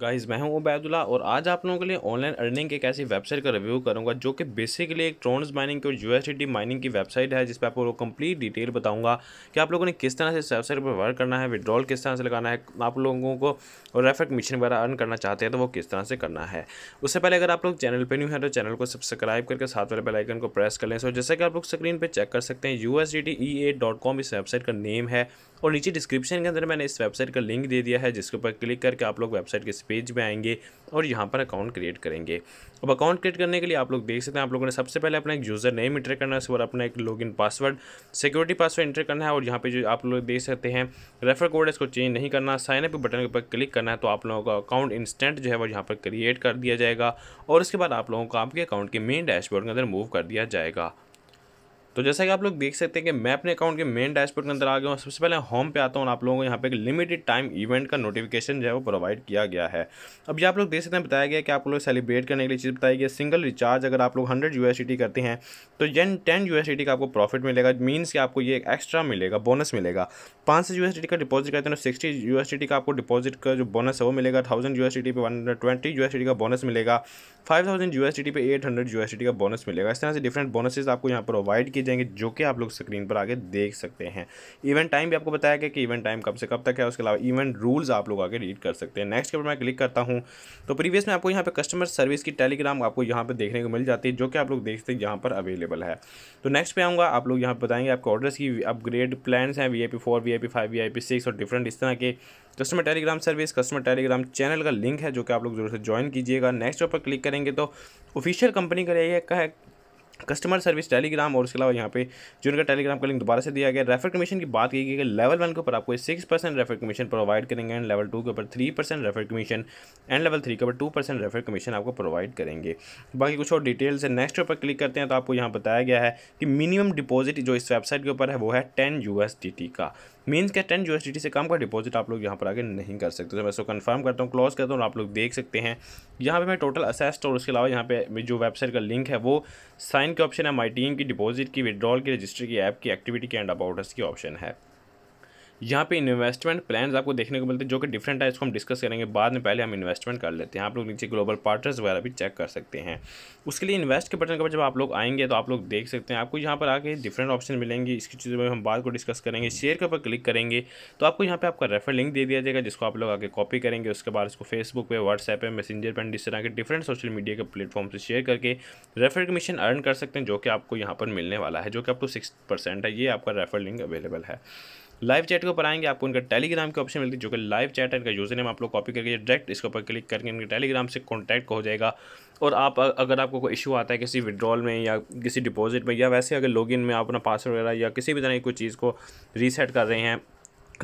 guys मैं हूं उबैदुल्ला और आज आप लोगों के लिए ऑनलाइन अर्निंग एक ऐसी वेबसाइट का रिव्यू करूंगा जो कि बेसिकली एक ट्रोन्स माइनिंग की और यू माइनिंग की वेबसाइट है जिस पर आपको कंप्लीट डिटेल बताऊंगा कि आप लोगों ने किस तरह से इस वेबसाइट पर वर्क करना है विड्रॉल किस तरह से लगाना है आप लोगों को रेफर मिशन वगैरह अर्न करना चाहते हैं तो वो किस तरह से करना है उससे पहले अगर आप लोग चैनल पर न्यू है तो चैनल को सब्सक्राइब करके साथ वाले बेलाइकन को प्रेस कर लें सो जैसे कि आप लोग स्क्रीन पर चेक कर सकते हैं यू e इस वेबसाइट का नेम है और नीचे डिस्क्रिप्शन के अंदर मैंने इस वेबसाइट का लिंक दे दिया है जिसके ऊपर क्लिक करके आप लोग वेबसाइट के पेज में आएंगे और यहाँ पर अकाउंट क्रिएट करेंगे अब अकाउंट क्रिएट करने के लिए आप लोग देख सकते हैं आप लोगों ने सबसे पहले अपना एक यूज़र नेम इंटर करना है उसके बाद अपना एक login password security password enter करना है और यहाँ पे जो आप लोग देख सकते हैं रेफर कोड है इसको चेंज नहीं करना साइनअप बटन के ऊपर क्लिक करना है तो आप लोगों का अकाउंट इंस्टेंट जो है वो यहाँ पर क्रिएट कर दिया जाएगा और उसके बाद आप लोगों को आपके अकाउंट के मेन डैशबोर्ड के अंदर मूव कर दिया जाएगा तो जैसा कि आप लोग देख सकते हैं कि मैं अपने अकाउंट के मेन डैशबोर्ड के अंदर आ गया हूँ सबसे पहले होम पे आता हूँ आप लोगों को यहाँ पे एक लिमिटेड टाइम इवेंट का नोटिफिकेशन जो है वो प्रोवाइड किया गया है अब ये आप लोग देख सकते हैं बताया गया कि आप लोग सेलिब्रेट करने के लिए चीज़ बताई गई सिंगल रिचार्ज अगर आप लोग हंड्रेड यू करते हैं तो जेन टेन यू का आपको प्रॉफिट मिलेगा मीनस कि आपको ये एक एक्स्ट्रा मिलेगा बोनस मिलेगा पाँच सौ का डिपॉजिट करते हैं तो सिक्सटी यू का आपको डिपॉजिट का जो बोनस है वो मिलेगा thousand U S one twenty का बोनस मिलेगा फाइव थाउजेंड यू पे एट हंड्रेड का बोनस मिलेगा इस तरह से डिफरेंट बोनसेज आपको यहाँ प्रोवाइड किए जाएंगे जो कि आप लोग स्क्रीन पर आगे देख सकते हैं इवेंट टाइम भी आपको बताया गया कि इवेंट टाइम कब से कब तक है उसके अलावा इवेंट रूल्स आप लोग आगे रीड कर सकते हैं नेक्स्ट के ऊपर मैं क्लिक करता हूँ तो प्रीवियस में आपको यहाँ पर कस्टमर सर्विस की टेलीग्राम आपको यहाँ पर देखने को मिल जाती है जो कि आप लोग देखते हैं यहाँ पर अवेलेबल है तो नेक्स्ट पर आऊँगा आप लोग यहाँ पर बताएंगे आपके ऑर्डर्स की अपग्रेड प्लान हैं V I P four V I P five V I P six और डिफरेंट इस तरह के customer Telegram service customer Telegram channel का लिंक है जो कि आप लोग जरूर से ज्वाइन कीजिएगा नेक्स्ट ऊपर क्लिक करेंगे तो ऑफिशियल कंपनी का यह है कस्टमर सर्विस टेलीग्राम और उसके अलावा यहाँ पे जो उनका टेलीग्राम का लिंक दोबारा से दिया गया रेफर कमीशन की बात की गई कि लेवल वन के ऊपर आपको six percent refer commission provide करेंगे एंड लेवल टू के ऊपर three percent refer commission and level three के ऊपर टू परसेंट रेफर कमीशन आपको प्रोवाइड करेंगे बाकी कुछ और डिटेल्स है नेक्स्ट ऊपर क्लिक करते हैं तो आपको यहाँ बताया गया है कि मिनिमम डिपॉजिट जो इस वेबसाइट के ऊपर है वो है टेन यू का मीन्स के टेन यू से कम का डिपॉजिट आप लोग यहाँ पर आगे नहीं कर सकते तो मैं इसको कन्फर्म करता हूँ क्लोज करता हूँ आप लोग देख सकते हैं यहाँ पे मैं टोटल असेस्ट और उसके अलावा यहाँ पे जो वेबसाइट का लिंक है वो साइन के ऑप्शन है माई टीम की डिपॉजिट की विड्रॉल की रजिस्टर की ऐप की एक्टिविटी के एंड अबाउटर्स की ऑप्शन है यहाँ पे इन्वेस्टमेंट प्लान्स आपको देखने को मिलते हैं जो कि डिफरेंट है इसको हम डिस्कस करेंगे बाद में पहले हम इन्वेस्टमेंट कर लेते हैं आप लोग नीचे ग्लोबल पार्टनर्स वगैरह भी चेक कर सकते हैं उसके लिए इन्वेस्ट के बटन के ऊपर जब आप लोग आएंगे तो आप लोग देख सकते हैं आपको यहाँ पर आके डिफरेंट ऑप्शन मिलेंगे इसकी चीज़ों में हम बाद को डिस्कस करेंगे शेयर के ऊपर क्लिक करेंगे तो आपको यहाँ पर आपका रेफर लिंक दे दिया जाएगा जिसको आप लोग आगे कॉपी करेंगे उसके बाद इसको फेसबुक पर व्हाट्सएप पर मैसेंजर पर इस तरह के डिफरेंट सोशल मीडिया के प्लेटफॉर्म से शेयर करके रेफर कमीशन अर्न कर सकते हैं जो कि आपको यहाँ पर मिलने वाला है जो कि आपको सिक्स परसेंट है ये आपका रेफर लिंक अवेलेबल है लाइव चैट के ऊपर आएंगे आपको उनका टेलीग्राम की ऑप्शन मिलती है जो कि लाइव चैट है इनका यूजर नेम आप लोग कॉपी करके डायरेक्ट इसके ऊपर क्लिक करके इनके टेलीग्राम से कॉन्टैक्ट हो जाएगा और आप अगर आपको कोई इशू आता है किसी विड्रॉल में या किसी डिपॉजिट में या वैसे अगर लॉगिन में आप अपना पासवर्ड वगैरह या किसी भी तरह की कोई चीज़ को रीसेट कर रहे हैं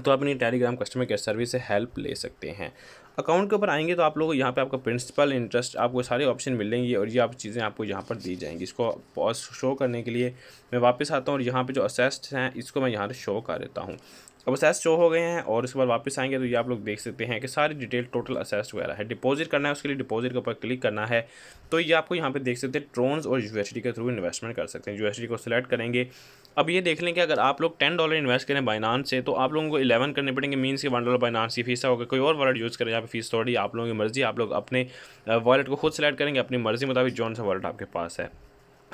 तो अपनी टेलीग्राम कस्टमर केयर सर्विस से हेल्प ले सकते हैं अकाउंट के ऊपर आएंगे तो आप लोग यहाँ पे आपका प्रिंसिपल इंटरेस्ट आपको सारे ऑप्शन मिलेंगे और ये आप चीज़ें आपको यहाँ पर दी जाएंगी इसको पॉज शो करने के लिए मैं वापस आता हूँ और यहाँ पर जो असेस्ट हैं इसको मैं यहाँ पर शो कर देता हूँ अब असेस शो हो गए हैं और इसके बाद वापस आएंगे तो ये आप लोग देख सकते हैं कि सारी डिटेल टोटल असेस वगैरह है डिपॉजिट करना है उसके लिए डिपॉजिट के ऊपर क्लिक करना है तो ये आपको यहाँ पे देख सकते हैं ट्रोन्स और यू के थ्रू इन्वेस्टमेंट कर सकते हैं यू को सिलेक्ट करेंगे अब ये देख लें कि अगर आप लोग टेन डॉलर इन्वेस्ट करें बाइनान से तो आप लोगों को इलेवन करने पड़ेंगे मीनस कि वन डॉलर बाइनानस की फीसा होगा कोई और वर्ड यूज़ करें यहाँ पर फीस थोड़ी आप लोगों की मर्जी आप लोग अपने वॉलेट uh, को खुद सेलेक्ट करेंगे अपनी मर्जी मुताबिक जोन सा वॉलेट आपके पास है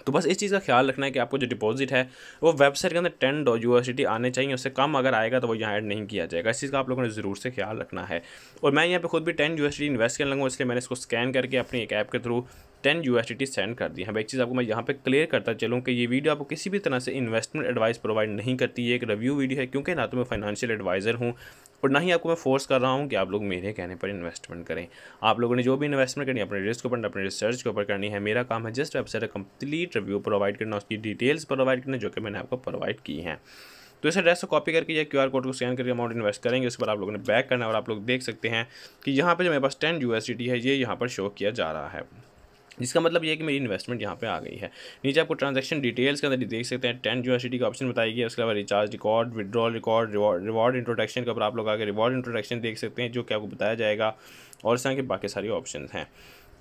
तो बस इस चीज़ का ख्याल रखना है कि आपको जो डिपॉजिट है वो वेबसाइट के अंदर टेन यूनिवर्सिटी आने चाहिए उससे कम अगर आएगा तो वो यहाँ ऐड नहीं किया जाएगा इस चीज़ का आप लोगों ने ज़रूर से ख्याल रखना है और मैं यहाँ पे खुद भी टेन यूनिवर्सिटी इन्वेस्ट करने लूँगा इसलिए मैंने इसको स्कैन करके अपनी एक ऐप के थ्रू टेन यू सेंड कर दिए हैं भाई एक चीज़ आपको मैं यहाँ पे क्लियर करता चलूँ कि ये वीडियो आपको किसी भी तरह से इन्वेस्टमेंट एडवाइस प्रोवाइड नहीं करती है एक रिव्यू वीडियो है क्योंकि ना तो मैं फाइनेंशियल एडवाइज़र हूँ और ना ही आपको मैं फोर्स कर रहा हूँ कि आप लोग मेरे कहने पर इन्वेस्टमेंट करें आप लोगों ने जो भी इन्वेस्टमेंट करनी है अपने रिस्क के ऊपर अपने रिसर्च के ऊपर करनी है मेरा काम है जस्ट वेबसाइट का कंप्लीट रिव्यू प्रोवाइड करना उसकी डिटेल्स प्रोवाइड करना जो कि मैंने आपको प्रोवाइड की है तो इस एड्रेस को कॉपी करके या क्यू कोड को स्कैन करके अमाउंट इन्वेस्ट करेंगे उस पर आप लोगों ने बैक करना है और आप लोग देख सकते हैं कि यहाँ पर जो मेरे पास टेन यू है ये यहाँ पर शो किया जा रहा है जिसका मतलब ये है कि मेरी इन्वेस्टमेंट यहाँ पे आ गई है नीचे आपको ट्रांजैक्शन डिटेल्स के अंदर देख सकते हैं टेन यूएसडी का ऑप्शन बताई गई है उसके अलावा recharge record withdrawal record reward introduction के ऊपर आप लोग आगे रिवॉर्ड इंट्रोडक्शन देख सकते हैं जो कि आपको बताया जाएगा और इस तरह के बाकी सारे ऑप्शन हैं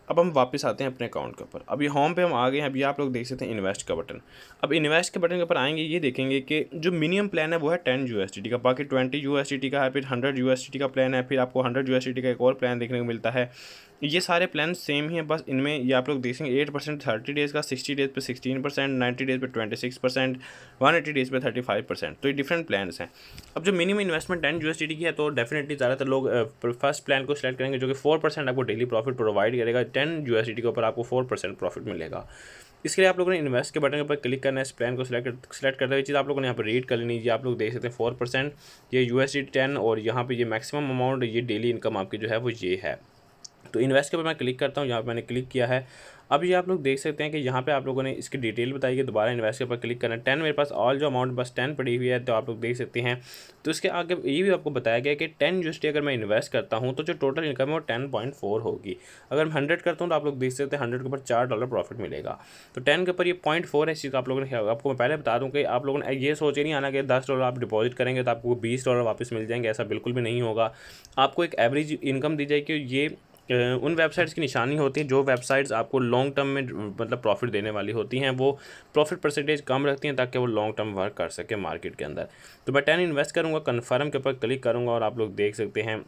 अब हम वापस आते हैं अपने अकाउंट के ऊपर अभी होम पे हम आ गए हैं अभी आप लोग देख सकते हैं इन्वेस्ट का बटन अब इन्वेस्ट के बटन के ऊपर आएंगे ये देखेंगे कि जो मिनिमम प्लान है वो है टेन यू का बाकी ट्वेंटी यू का है फिर हंड्रेड यू का प्लान है फिर आपको हंड्रेड यू का एक और प्लान देखने को मिलता है ये सारे प्लान सेम ही हैं बस इनमें ये आप लोग देखेंगे एट परसेंट थर्टी डेज़ का सिक्सटी डेज़ पे सिक्सटीन परसेंट नाइन्टी डेज़ पे twenty six percent one eighty days पे थर्टी फाइव परसेंट तो ये डिफरेंट प्लान्स हैं अब जो मिनिमम इन्वेस्टमेंट टेन यू की है तो डेफिनेटली ज़्यादातर लोग फर्स्ट प्लान को सिलेक्ट करेंगे जो कि फोर परसेंट आपको डेली प्रॉफिट प्रोवाइड करेगा टेन यू के ऊपर आपको फोर परसेंट प्रॉफिट मिलेगा इसके लिए आप लोगों ने इन्वेस्ट के बटन के ऊपर क्लिक करना है इस प्लान को सिलेक्ट सिलेक्ट करते हुए चीज़ आप लोगों ने यहाँ पर रीड कर लेनी जी आप लोग देख सकते हैं फोर परसेंट ये यू एस टेन और यहाँ पर ये मैक्सिमम अमाउंट ये डेली इनकम आपकी जो है वो ये है तो इन्वेस्ट के ऊपर मैं क्लिक करता हूँ यहाँ पर मैंने क्लिक किया है अभी ये आप लोग देख सकते हैं कि यहाँ पे आप लोगों ने इसकी डिटेल बताई कि दोबारा इन्वेस्ट के ऊपर क्लिक करना टेन मेरे पास ऑल जो अमाउंट बस टेन पड़ी हुई है तो आप लोग देख सकते हैं तो इसके आगे ये भी आपको बताया गया कि टेन यूसटी अगर मैं इन्वेस्ट करता हूँ तो जो टोटल इनकम है वो टेन पॉइंट फोर होगी अगर मैं हंड्रेड करता हूँ तो आप लोग देख सकते हैं हंड्रेड के ऊपर चार डॉलर प्रॉफिट मिलेगा तो टेन के ऊपर ये पॉइंट फोर है इस चीज़ का आप लोगों ने आपको मैं पहले बता दूँ कि आप लोगों ने ये सोचे नहीं आना कि दस डॉलर आप डिपॉजिट करेंगे तो आपको बीस डॉलर वापस मिल जाएंगे ऐसा बिल्कुल भी नहीं होगा आपको एक एवरेज इनकम दी जाएगी ये उन वेबसाइट्स की निशानी होती है जो वेबसाइट्स आपको लॉन्ग टर्म में मतलब प्रॉफिट देने वाली होती हैं वो प्रॉफिट परसेंटेज कम रखती हैं ताकि वो लॉन्ग टर्म वर्क कर सके मार्केट के अंदर तो मैं टेन इन्वेस्ट करूँगा कन्फर्म के ऊपर क्लिक करूँगा और आप लोग देख सकते हैं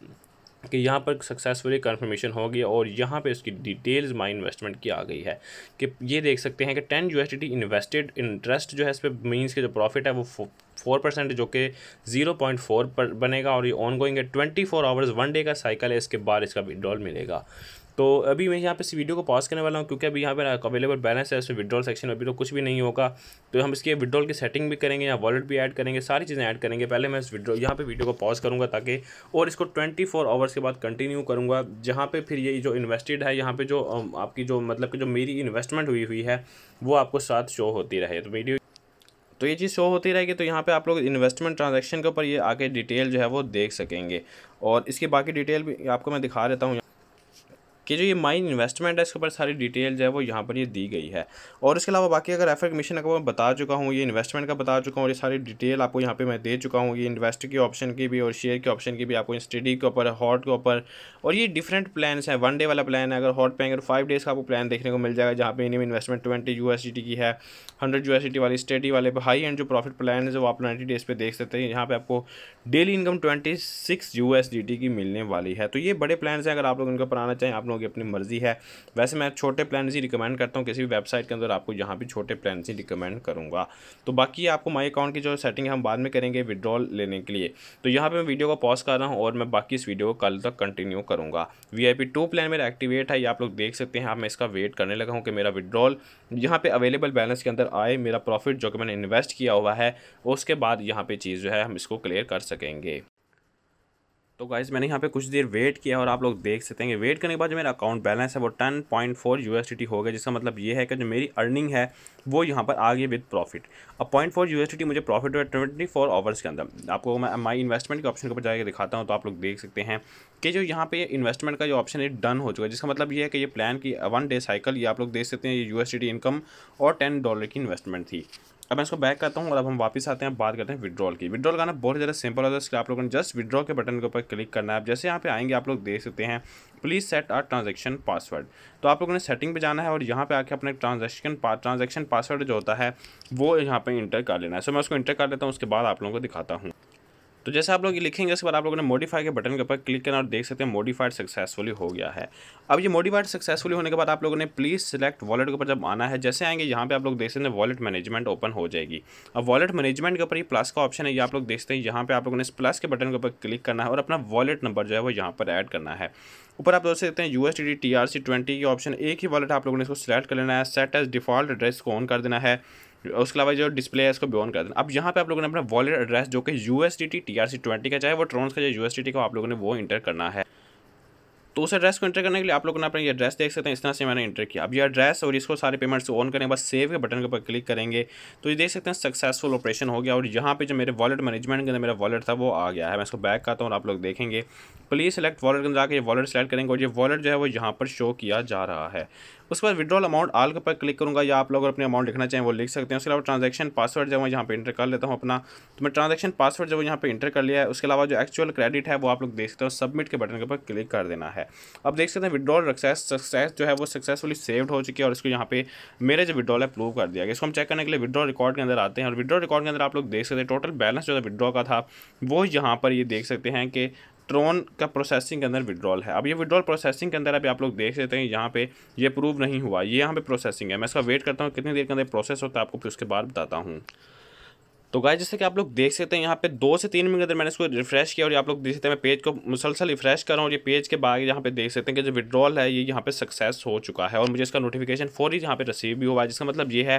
कि यहाँ पर सक्सेसफुली कन्फर्मेशन हो गई और यहाँ पे इसकी डिटेल्स माई इन्वेस्टमेंट की आ गई है कि ये देख सकते हैं कि टेन यू इन्वेस्टेड इंटरेस्ट जो है इस पर मीन्स के जो प्रॉफिट है वो फोर परसेंट जो कि जीरो पॉइंट फोर पर बनेगा और ये ऑन गोइंग है twenty four hours one day का साइकिल है इसके बाद इसका विड्रॉल मिलेगा तो अभी मैं यहाँ पे इस वीडियो को पॉज करने वाला हूँ क्योंकि अभी यहाँ पर अवेलेबल बैलेंस है उसमें विड्रॉल सेक्शन में अभी तो कुछ भी नहीं होगा तो हम इसके विड्रॉल की सेटिंग भी करेंगे या वॉलेट भी ऐड करेंगे सारी चीज़ें ऐड करेंगे पहले मैं इस विड्रॉल यहाँ पर वीडियो को पॉज करूँगा ताकि और इसको ट्वेंटी फोर आवर्स के बाद कंटिन्यू करूँगा जहाँ पर फिर ये जो इन्वेस्टेड है यहाँ पर जो आपकी जो मतलब कि जो मेरी इन्वेस्टमेंट हुई हुई है वो आपको साथ शो होती रहे तो वीडियो तो ये चीज़ शो होती रहेगी तो यहाँ पे आप लोग इन्वेस्टमेंट ट्रांजैक्शन के ऊपर ये आके डिटेल जो है वो देख सकेंगे और इसके बाकी डिटेल भी आपको मैं दिखा देता हूँ कि जो ये माइन इन्वेस्टमेंट है इसके ऊपर सारी डिटेल जो है वो यहाँ पर ये दी गई है और इसके अलावा बाकी अगर एफ कमीशन का मैं बता चुका हूँ ये इन्वेस्टमेंट का बता चुका हूँ और ये सारी डिटेल आपको यहाँ पर मैं दे चुका हूँ ये इन्वेस्ट की ऑप्शन की भी और शेयर के ऑप्शन की भी आपको स्टडी के ऊपर हॉट के ऊपर और ये डिफरेंट प्लान्स हैं वन डे वाला प्लान है अगर हॉट पे अगर फाइव डेज़ का आपको प्लान देखने को मिल जाएगा जहाँ पे इनमें इन्वेस्टमेंट ट्वेंटी यू की है हंड्रेड यू वाली स्टडी वाले हाई एंड जो प्रॉफिट प्लान है वो आप नाइन्टी डेज़ पर देख सकते हैं यहाँ पर आपको डेली इनकम ट्वेंटी सिक्स की मिलने वाली है तो ये बड़े प्लान्स हैं अगर आप लोग इनको पढ़ाना चाहें आप लोग होगी अपनी मर्ज़ी है वैसे मैं छोटे प्लान ही रिकमेंड करता हूँ किसी भी वेबसाइट के अंदर आपको यहाँ भी छोटे प्लान ही रिकमेंड करूँगा तो बाकी आपको माई अकाउंट की जो सेटिंग है हम बाद में करेंगे विड्रॉल लेने के लिए तो यहाँ पर मैं वीडियो को पॉज कर रहा हूँ और मैं बाकी इस वीडियो को कल तक कंटिन्यू करूँगा V I P two plan मेरा एक्टिवेट है ये आप लोग देख सकते हैं आप हाँ, मैं इसका वेट करने लगा हूँ कि मेरा विड्रॉल यहाँ पर अवेलेबल बैलेंस के अंदर आए मेरा प्रॉफिट जो कि मैंने इन्वेस्ट किया हुआ है उसके बाद यहाँ पर चीज़ जो है हम इसको क्लियर कर सकेंगे तो गाइज़ मैंने यहाँ पे कुछ देर वेट किया और आप लोग देख सकते हैं वेट करने के बाद जो मेरा अकाउंट बैलेंस है वो टेन पॉइंट फोर यू हो गया जिसका मतलब ये है कि जो मेरी अर्निंग है वो यहाँ पर आ गई विद प्रॉफिट अब पॉइंट फोर यू मुझे प्रॉफिट हुआ ट्वेंटी फोर आवर्स के अंदर आपको मैं माई इन्वेस्टमेंट के ऑप्शन के ऊपर जाकर दिखाता हूँ तो आप लोग देख सकते हैं कि जो यहाँ पे इन्वेस्टमेंट का जो ऑप्शन है डन हो चुका है जिसका मतलब ये है कि ये प्लान की वन डे साइकिल ये आप लोग देख सकते हैं ये यू इनकम और टेन डॉलर की इन्वेस्टमेंट थी अब मैं इसको बैक करता हूँ और अब हम वापस आते हैं बात करते हैं विड्रॉल की विड्रॉल करना बहुत ज़्यादा सिंपल होता है इसलिए आप लोगों ने जस्ट विड्रॉ के बटन के ऊपर क्लिक करना है आप जैसे यहाँ पे आएंगे आप लोग देख सकते हैं please set are transaction password तो आप लोगों ने सेटिंग पे जाना है और यहाँ पे आके अपने ट्रांजेक्शन पा, ट्रांजेक्शन पासवर्ड जो होता है वो यहाँ पर इंटर कर लेना है सो मैं उसको इंटर कर लेता हूँ उसके बाद आप लोगों को दिखाता हूँ तो जैसे आप लोग ये लिखेंगे उसके बाद आप लोगों ने मॉडिफाई के बटन के ऊपर क्लिक करना और देख सकते हैं मॉडिफाइड सक्सेसफुली हो गया है अब ये मॉडिफाइड सक्सेसफुली होने के बाद आप लोगों ने प्लीज़ सिलेक्ट वॉलेट के ऊपर जब आना है जैसे आएंगे यहाँ पे आप लोग देख सकते हैं वॉलेट मैनेजमेंट ओपन हो जाएगी अब वॉलेट मैनेजमेंट के ऊपर ये प्लस का ऑप्शन है ये आप लोग देखते हैं यहाँ पर आप लोगों ने इस प्लस के बटन के ऊपर क्लिक करना है और अपना वॉलेट नंबर जो है वो यहाँ पर ऐड करना है ऊपर आप देख सकते हैं U S T R C twenty के ऑप्शन एक ही वॉलेट आप लोगों ने इसको सिलेक्ट कर लेना है सेट एज डिफॉल्ट एड्रेस को ऑन कर देना है उसके अलावा जो डिस्प्ले है इसको भी ऑन कर देना अब यहाँ पे आप लोगों ने अपना वॉलेट एड्रेस जो कि U S T T R C twenty का चाहे वो ट्रॉन्स का जो यू एस टी का आप लोगों ने वो इंटर करना है तो उस एड्रेस को इंटर करने के लिए आप लोगों ने अपना ये एड्रेस देख सकते हैं इस तरह से मैंने इंटर किया अब ये एड्रेस और इसको सारे पेमेंट्स ऑन करने के बाद सेव के बटन के ऊपर क्लिक करेंगे तो ये देख सकते हैं सक्सेसफुल ऑपरेशन हो गया और यहाँ पे जो मेरे वॉलेट मैनेजमेंट के अंदर मेरा वॉलेट था वो आ गया है मैं इसको बैक करता हूँ और आप लोग देखेंगे प्लीज़ सेलेक्ट वॉलेट के अंदर आकर ये वॉलेट सेलेक्ट करेंगे और ये वॉलेट जो है वो यहाँ पर शो किया जा रहा है उसके बाद विड्रॉल अमाउंट आल पर क्लिक करूँगा या आप लोग अपने अमाउंट लिखना चाहें वो लिख सकते हैं उसके अलावा ट्रांजेक्शन पासवर्ड जब मैं यहाँ पर इंटर कर लेता हूँ अपना तो मैं ट्रांजेक्शन पासवर्ड जब यहाँ पर इंटर कर लिया है उसके अलावा जो एक्चुअल क्रेडिट है वो आप लोग देख सकते हो सबमिट के बटन के ऊपर क्लिक कर देना है अब देख सकते हैं विड्रॉल सक्सेस सक्सेस जो है वो सक्सेसफुली सेव्ड हो चुकी है और इसको यहाँ पे मेरे जो विड्रॉल है प्रूव कर दिया गया इसको हम चेक करने के लिए विड्रॉल रिकॉर्ड के अंदर आते हैं और विड्रॉ रिकॉर्ड के अंदर आप लोग देख सकते हैं टोटल बैलेंस जो है विड्रॉ का था वो यहाँ पर ये देख सकते हैं कि ट्रोन का प्रोसेसिंग के अंदर विड्रॉल है अब ये विड्रॉल प्रोसेसिंग के अंदर अभी आप लोग देख लेते हैं यहाँ पे ये प्रूव नहीं हुआ ये यहाँ पे प्रोसेसिंग है मैं इसका वेट करता हूँ कितनी देर के अंदर प्रोसेस होता है आपको फिर उसके बाद बताता हूँ तो गाय जैसे कि आप लोग देख सकते हैं यहाँ पे दो से तीन मिनट अंदर मैंने इसको रिफ्रेश किया और आप लोग देख सकते हैं मैं पेज को मुसलसल रिफ्रेश कर रहा हूँ ये पेज के बाद यहाँ पे देख सकते हैं कि जो विड्रॉल है ये यहाँ पे सक्सेस हो चुका है और मुझे इसका नोटिफिकेशन फौरी यहाँ पे रिसीव भी हुआ है जिसका मतलब ये है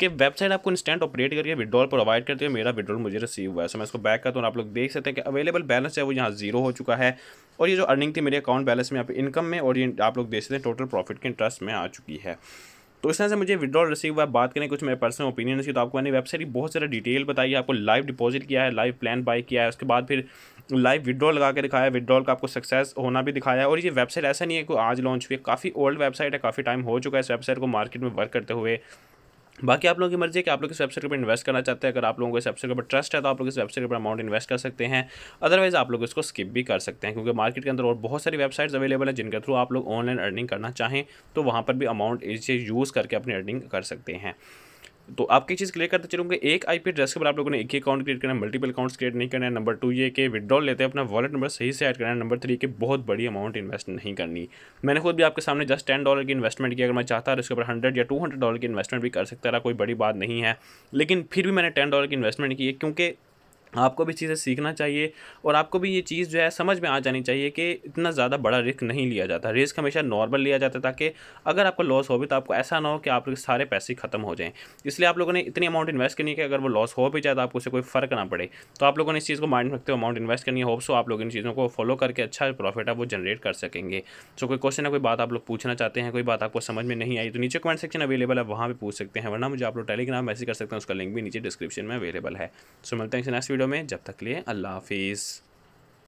कि वेबसाइट आपको इंस्टेंट ऑपरेट करके विड्रॉल प्रोवाइड करती है मेरा विड्रॉल मुझे रिसीव हुआ है सो मैं इसको बैक करता हूँ आप लोग देख सकते हैं कि अवेलेबल बैलेंस है वो यहाँ जीरो हो चुका है और ये जो अर्निंग थी मेरे अकाउंट बैलेंस में यहाँ पे इनकम में और ये आप लोग देख सकते हैं टोटल प्रॉफिट के इंटरेस्ट में आ चुकी है तो इस तरह से मुझे विद्रॉल रिसीव हुआ बात करें कुछ मेरे पर्सनल ओपिनियन की तो आपको मैंने वेबसाइट की बहुत सारा डिटेल बताई आपको लाइव डिपॉजिट किया है लाइव प्लान बाय किया है उसके बाद फिर लाइव विड्रॉल लगा के दिखाया विड्रॉल का आपको सक्सेस होना भी दिखाया और ये वेबसाइट ऐसा नहीं है कि आज लॉन्च हुई काफ़ी ओल्ड वेबसाइट है काफ़ी टाइम हो चुका है इस वेबसाइट को मार्केट में वर्क करते हुए बाकी आप लोगों की मर्जी है कि आप लोग इस वेबसाइट के ऊपर इन्वेस्ट करना चाहते हैं अगर आप लोगों को इस वेबसाइट के ऊपर ट्रस्ट है तो आप लोग इस वेबसाइट के ऊपर अमाउंट इन्वेस्ट कर सकते हैं अदरवाइज आप लोग इसको स्किप भी कर सकते हैं क्योंकि मार्केट के अंदर और बहुत सारी वेबसाइट्स अवेलेबल हैं जिनके थ्रू आप लोग ऑनलाइन अर्निंग करना चाहें तो वहाँ पर भी अमाउंट इसे यूज़ करके अपनी अर्निंग कर सकते हैं तो आपकी चीज़ क्लियर करते चलूँगे एक आई पी एड्रेस के ऊपर आप लोगों ने एक ही अकाउंट क्रिएट करना है मल्टीपल अकाउंट्स क्रिएट नहीं करना है नंबर टू ये कि विदड्रॉल लेते हैं अपना वॉलेट नंबर सही से ऐड करना है नंबर थ्री के बहुत बड़ी अमाउंट इन्वेस्ट नहीं करनी मैंने खुद भी आपके सामने जस्ट टेन डॉलर की इन्वेस्टमेंट की अगर मैं चाहता था उसके ऊपर हंड्रेड या टू हंड्रेड डॉलर की इन्वेस्टमेंट भी कर सकता रहा कोई बड़ी बात नहीं है लेकिन फिर भी मैंने टेन डॉलर की इन्वेस्टमेंट की है क्योंकि आपको भी चीज़ें सीखना चाहिए और आपको भी ये चीज़ जो है समझ में आ जानी चाहिए कि इतना ज़्यादा बड़ा रिस्क नहीं लिया जाता रिस्क हमेशा नॉर्मल लिया जाता है ताकि अगर आपको लॉस हो भी तो आपको ऐसा ना हो कि आपके सारे पैसे ख़त्म हो जाएं इसलिए आप लोगों ने इतनी अमाउंट इन्वेस्ट करनी है कि अगर वो लॉस हो भी जाए तो आपको उसे कोई फ़र्क ना पड़े तो आप लोगों ने इस चीज़ को माइंड रखते हो अमाउंट इन्वेस्ट करनी है होप सो आप लोग इन चीज़ों को फॉलो करके अच्छा प्रॉफिट आप वो जनरेट कर सकेंगे सो कोई क्वेश्चन है कोई बात आप लोग पूछना चाहते हैं कोई बात आपको समझ में नहीं आई तो नीचे कमेंट सेक्शन अवेलेबल है वहाँ भी पूछ सकते हैं वरना मुझे आप लोग टेलीग्राम मैसेज कर सकते हैं उसका लिंक भी नीचे डिस्क्रिप्शन में अवेलेबल है सो मिलते हैं नेक्स्ट वीडियो वीडियो में जब तक लिए अल्लाह हाफिज़